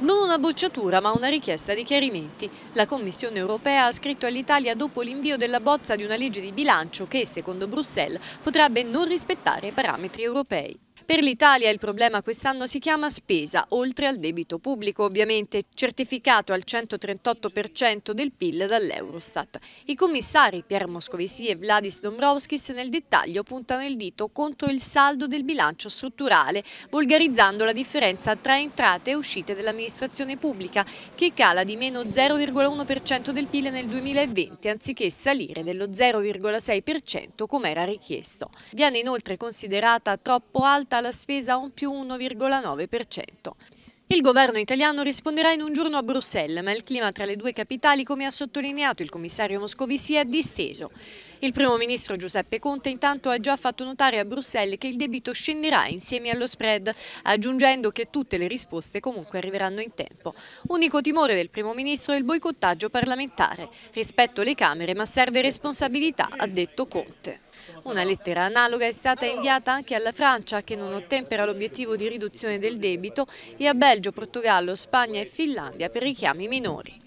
Non una bocciatura ma una richiesta di chiarimenti. La Commissione europea ha scritto all'Italia dopo l'invio della bozza di una legge di bilancio che, secondo Bruxelles, potrebbe non rispettare i parametri europei. Per l'Italia il problema quest'anno si chiama spesa, oltre al debito pubblico ovviamente, certificato al 138% del PIL dall'Eurostat. I commissari Pier Moscovici e Vladis Dombrovskis nel dettaglio puntano il dito contro il saldo del bilancio strutturale, volgarizzando la differenza tra entrate e uscite dell'amministrazione pubblica, che cala di meno 0,1% del PIL nel 2020, anziché salire dello 0,6% come era richiesto. Viene inoltre considerata troppo alta aumenta la spesa a un più 1,9%. Il governo italiano risponderà in un giorno a Bruxelles, ma il clima tra le due capitali, come ha sottolineato il commissario Moscovici, è disteso. Il primo ministro Giuseppe Conte intanto ha già fatto notare a Bruxelles che il debito scenderà insieme allo spread, aggiungendo che tutte le risposte comunque arriveranno in tempo. Unico timore del primo ministro è il boicottaggio parlamentare. Rispetto le Camere, ma serve responsabilità, ha detto Conte. Una lettera analoga è stata inviata anche alla Francia che non ottempera l'obiettivo di riduzione del debito e a Belgio, Portogallo, Spagna e Finlandia per richiami minori.